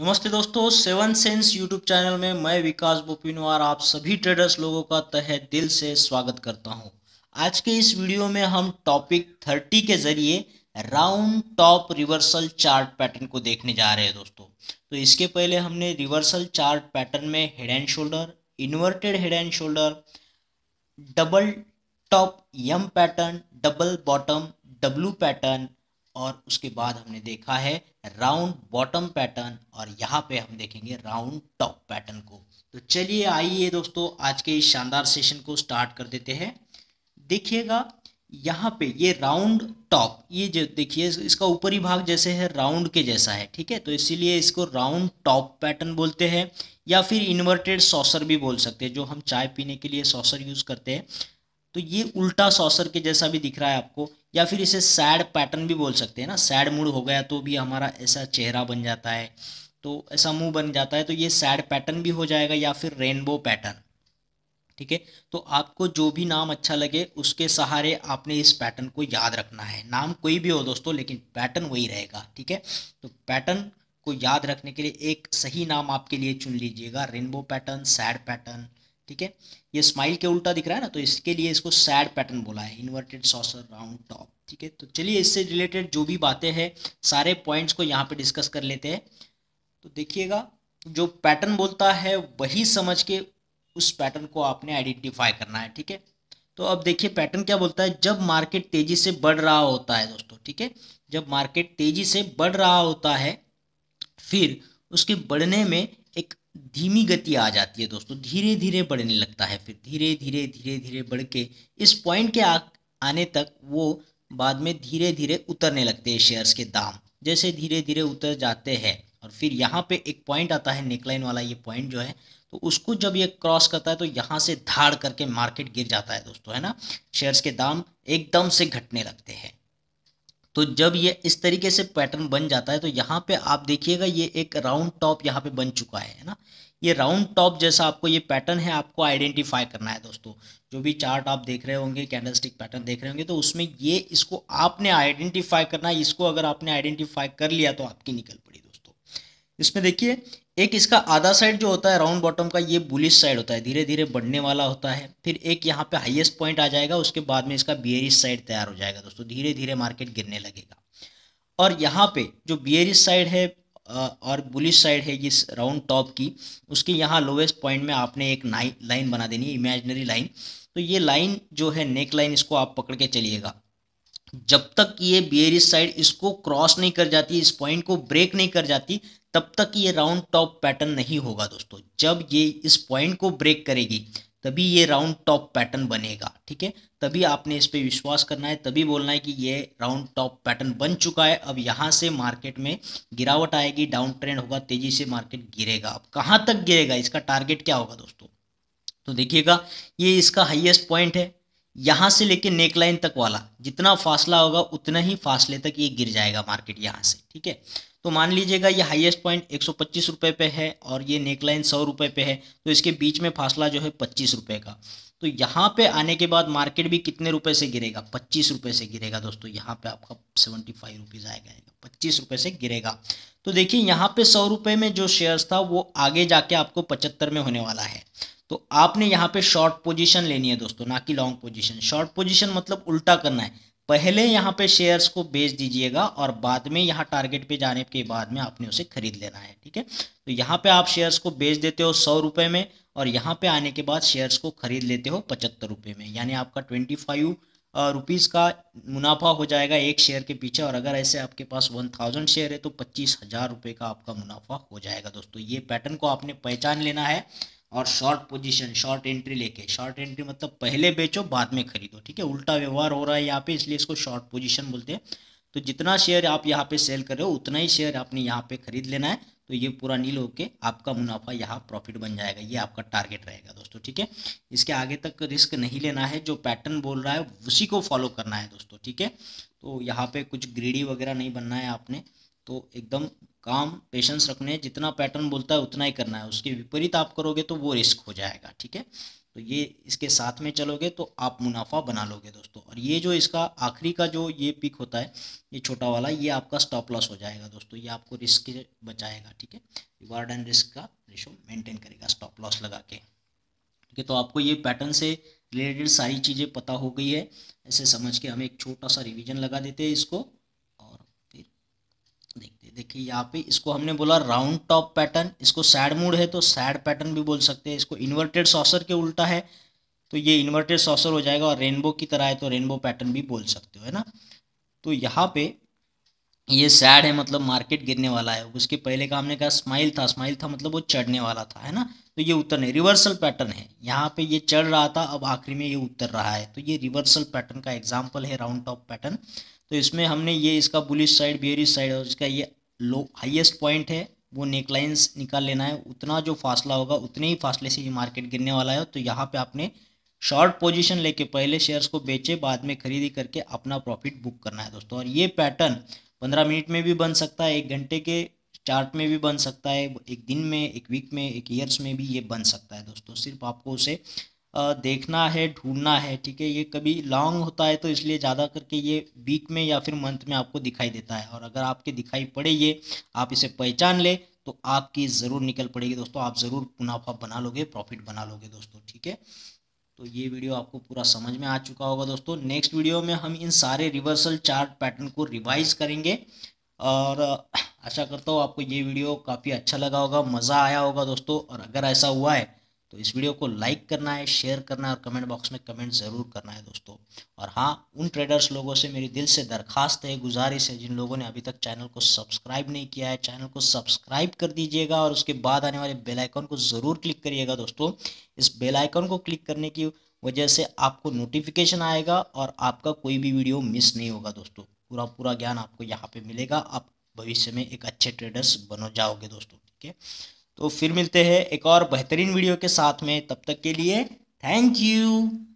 नमस्ते दोस्तों seven sense YouTube channel में मैं विकास बोपिनवार आप सभी ट्रेडर्स लोगों का तहे दिल से स्वागत करता हूं। आज के इस वीडियो में हम टॉपिक थर्टी के जरिए round top reversal chart pattern को देखने जा रहे हैं दोस्तों तो इसके पहले हमने रिवर्सल चार्ट पैटर्न में head and shoulder inverted head and shoulder double top M pattern double bottom W pattern और उसके बाद हमने देखा है राउंड बॉटम पैटर्न और यहाँ पे हम देखेंगे राउंड टॉप पैटर्न को तो चलिए आइए दोस्तों आज के इस शानदार सेशन को स्टार्ट कर देते हैं देखिएगा यहाँ पे ये राउंड टॉप ये जो देखिए इसका ऊपरी भाग जैसे है राउंड के जैसा है ठीक है तो इसीलिए इसको राउंड टॉप पैटर्न बोलते हैं या फिर इन्वर्टेड सॉसर भी बोल सकते हैं जो हम चाय पीने के लिए सॉसर यूज़ करते हैं तो ये उल्टा सॉसर के जैसा भी दिख रहा है आपको या फिर इसे सैड पैटर्न भी बोल सकते हैं ना सैड मूड हो गया तो भी हमारा ऐसा चेहरा बन जाता है तो ऐसा मुंह बन जाता है तो ये सैड पैटर्न भी हो जाएगा या फिर रेनबो पैटर्न ठीक है तो आपको जो भी नाम अच्छा लगे उसके सहारे आपने इस पैटर्न को याद रखना है नाम कोई भी हो दोस्तों लेकिन पैटर्न वही रहेगा ठीक है तो पैटर्न को याद रखने के लिए एक सही नाम आपके लिए चुन लीजिएगा रेनबो पैटर्न सैड पैटर्न ठीक है ये स्माइल के उल्टा दिख रहा है ना तो इसके लिए इसको सैड पैटर्न बोला है इन्वर्टेड सॉसर राउंड टॉप ठीक है तो चलिए इससे रिलेटेड जो भी बातें हैं सारे पॉइंट्स को यहाँ पे डिस्कस कर लेते हैं तो देखिएगा जो पैटर्न बोलता है वही समझ के उस पैटर्न को आपने आइडेंटिफाई करना है ठीक है तो अब देखिए पैटर्न क्या बोलता है जब मार्केट तेजी से बढ़ रहा होता है दोस्तों ठीक है जब मार्केट तेजी से बढ़ रहा होता है फिर उसके बढ़ने में एक धीमी गति आ जाती है दोस्तों धीरे धीरे बढ़ने लगता है फिर धीरे धीरे धीरे धीरे बढ़ के इस पॉइंट के आ, आने तक वो बाद में धीरे धीरे उतरने लगते हैं शेयर्स के दाम जैसे धीरे धीरे उतर जाते हैं और फिर यहाँ पे एक पॉइंट आता है नेकलाइन वाला ये पॉइंट जो है तो उसको जब ये क्रॉस करता है तो यहाँ से धाड़ करके मार्केट गिर जाता है दोस्तों है ना शेयर्स के दाम एकदम से घटने लगते हैं तो जब ये इस तरीके से पैटर्न बन जाता है तो यहाँ पे आप देखिएगा ये एक राउंड टॉप यहाँ पे बन चुका है ना ये राउंड टॉप जैसा आपको ये पैटर्न है आपको आइडेंटिफाई करना है दोस्तों जो भी चार्ट आप देख रहे होंगे कैंडलस्टिक पैटर्न देख रहे होंगे तो उसमें ये इसको आपने आइडेंटिफाई करना है इसको अगर आपने आइडेंटिफाई कर लिया तो आपकी निकल इसमें देखिए एक इसका आधा साइड जो होता है राउंड बॉटम का ये बुलिश साइड होता है धीरे धीरे बढ़ने वाला होता है फिर एक यहाँ पे हाईएस्ट पॉइंट आ जाएगा उसके बाद में इसका बियरिस साइड तैयार हो जाएगा दोस्तों धीरे धीरे मार्केट गिरने लगेगा और यहाँ पे जो बियरिस साइड है और बुलिश साइड है इस राउंड टॉप की उसके यहाँ लोवेस्ट पॉइंट में आपने एक लाइन बना देनी है इमेजनरी लाइन तो ये लाइन जो है नेक लाइन इसको आप पकड़ के चलिएगा जब तक ये बियरिस साइड इसको क्रॉस नहीं कर जाती इस पॉइंट को ब्रेक नहीं कर जाती तब तक ये राउंड टॉप पैटर्न नहीं होगा दोस्तों जब ये इस पॉइंट को ब्रेक करेगी तभी ये राउंड टॉप पैटर्न बनेगा ठीक है तभी आपने इस पर विश्वास करना है तभी बोलना है कि ये राउंड टॉप पैटर्न बन चुका है अब यहाँ से मार्केट में गिरावट आएगी डाउन ट्रेंड होगा तेजी से मार्केट गिरेगा अब कहाँ तक गिरेगा इसका टारगेट क्या होगा दोस्तों तो देखिएगा ये इसका हाइएस्ट पॉइंट है यहाँ से लेके नेक लाइन तक वाला जितना फासला होगा उतना ही फासले तक ये गिर जाएगा मार्केट यहाँ से ठीक है तो मान लीजिएगा ये हाईएस्ट पॉइंट एक सौ पच्चीस पे है और ये नेक लाइन सौ रुपये पे है तो इसके बीच में फासला जो है पच्चीस रुपये का तो यहाँ पे आने के बाद मार्केट भी कितने रुपए से गिरेगा पच्चीस रुपये से गिरेगा दोस्तों यहाँ पे आपका सेवेंटी फाइव रुपीज़ आएगा पच्चीस रुपये से गिरेगा तो देखिए यहाँ पे सौ रुपये में जो शेयर्स था वो आगे जाके आपको पचहत्तर में होने वाला है तो आपने यहाँ पे शॉर्ट पोजीशन लेनी है दोस्तों ना कि लॉन्ग पोजीशन शॉर्ट पोजीशन मतलब उल्टा करना है पहले यहाँ पे शेयर्स को बेच दीजिएगा और बाद में यहाँ टारगेट पे जाने के बाद में आपने उसे खरीद लेना है ठीक है तो यहाँ पे आप शेयर्स को बेच देते हो सौ रुपये में और यहाँ पे आने के बाद शेयर्स को खरीद लेते हो पचहत्तर रुपये में यानी आपका ट्वेंटी फाइव रुपीज़ का मुनाफा हो जाएगा एक शेयर के पीछे और अगर ऐसे आपके पास वन थाउजेंड शेयर है तो पच्चीस हज़ार रुपये का आपका मुनाफा हो जाएगा दोस्तों ये पैटर्न को आपने पहचान लेना है और शॉर्ट पोजीशन शॉर्ट एंट्री लेके शॉर्ट एंट्री मतलब पहले बेचो बाद में खरीदो ठीक है उल्टा व्यवहार हो रहा है यहाँ पे इसलिए इसको शॉर्ट पोजीशन बोलते हैं तो जितना शेयर आप यहाँ पे सेल कर रहे हो उतना ही शेयर आपने यहाँ पे खरीद लेना है तो ये पूरा नील होके आपका मुनाफा यहाँ प्रॉफिट बन जाएगा ये आपका टारगेट रहेगा दोस्तों ठीक है इसके आगे तक रिस्क नहीं लेना है जो पैटर्न बोल रहा है उसी को फॉलो करना है दोस्तों ठीक है तो यहाँ पे कुछ ग्रीडी वगैरह नहीं बनना है आपने तो एकदम काम पेशेंस रखने जितना पैटर्न बोलता है उतना ही करना है उसके विपरीत आप करोगे तो वो रिस्क हो जाएगा ठीक है तो ये इसके साथ में चलोगे तो आप मुनाफा बना लोगे दोस्तों और ये जो इसका आखिरी का जो ये पिक होता है ये छोटा वाला ये आपका स्टॉप लॉस हो जाएगा दोस्तों ये आपको रिस्क बचाएगा ठीक है रिवार्ड एंड रिस्क का रेशो मेंटेन करेगा स्टॉप लॉस लगा के ठीक है तो आपको ये पैटर्न से रिलेटेड सारी चीज़ें पता हो गई है ऐसे समझ के हम एक छोटा सा रिविजन लगा देते हैं इसको देखिए यहाँ पे इसको हमने बोला राउंड टॉप पैटर्न इसको सैड मूड है तो सैड पैटर्न भी बोल सकते हैं इसको इन्वर्टेड सॉसर के उल्टा है तो ये इन्वर्टेड सॉसर हो जाएगा और रेनबो की तरह है तो रेनबो पैटर्न भी बोल सकते हो है ना तो यहाँ पे ये सैड है मतलब मार्केट गिरने वाला है उसके पहले का हमने कहा स्माइल था स्माइल था मतलब वो चढ़ने वाला था है ना तो ये नहीं रिवर्सल पैटर्न है यहाँ पे ये चढ़ रहा था अब आखिरी में ये उतर रहा है तो ये रिवर्सल पैटर्न का एग्जाम्पल है राउंड टॉप पैटर्न तो इसमें हमने ये इसका बुलिश साइड बियरिश साइड और इसका ये लो हाईएस्ट पॉइंट है वो नेकलाइंस निकाल लेना है उतना जो फासला होगा उतने ही फासले से ये मार्केट गिरने वाला है तो यहाँ पे आपने शॉर्ट पोजीशन लेके पहले शेयर्स को बेचे बाद में खरीदी करके अपना प्रॉफिट बुक करना है दोस्तों और ये पैटर्न पंद्रह मिनट में भी बन सकता है एक घंटे के चार्ट में भी बन सकता है एक दिन में एक वीक में एक ईयर्स में भी ये बन सकता है दोस्तों सिर्फ आपको उसे देखना है ढूंढना है ठीक है ये कभी लॉन्ग होता है तो इसलिए ज़्यादा करके ये वीक में या फिर मंथ में आपको दिखाई देता है और अगर आपके दिखाई पड़े ये आप इसे पहचान ले तो आपकी ज़रूर निकल पड़ेगी दोस्तों आप ज़रूर मुनाफा बना लोगे प्रॉफिट बना लोगे दोस्तों ठीक है तो ये वीडियो आपको पूरा समझ में आ चुका होगा दोस्तों नेक्स्ट वीडियो में हम इन सारे रिवर्सल चार्ट पैटर्न को रिवाइज करेंगे और आशा करता हूँ आपको ये वीडियो काफ़ी अच्छा लगा होगा मज़ा आया होगा दोस्तों और अगर ऐसा हुआ है तो इस वीडियो को लाइक करना है शेयर करना है और कमेंट बॉक्स में कमेंट ज़रूर करना है दोस्तों और हाँ उन ट्रेडर्स लोगों से मेरी दिल से दरखास्त है गुजारिश है जिन लोगों ने अभी तक चैनल को सब्सक्राइब नहीं किया है चैनल को सब्सक्राइब कर दीजिएगा और उसके बाद आने वाले बेलाइकॉन को ज़रूर क्लिक करिएगा दोस्तों इस बेलाइकॉन को क्लिक करने की वजह से आपको नोटिफिकेशन आएगा और आपका कोई भी वीडियो मिस नहीं होगा दोस्तों पूरा पूरा ज्ञान आपको यहाँ पे मिलेगा आप भविष्य में एक अच्छे ट्रेडर्स बनो जाओगे दोस्तों ठीक है तो फिर मिलते हैं एक और बेहतरीन वीडियो के साथ में तब तक के लिए थैंक यू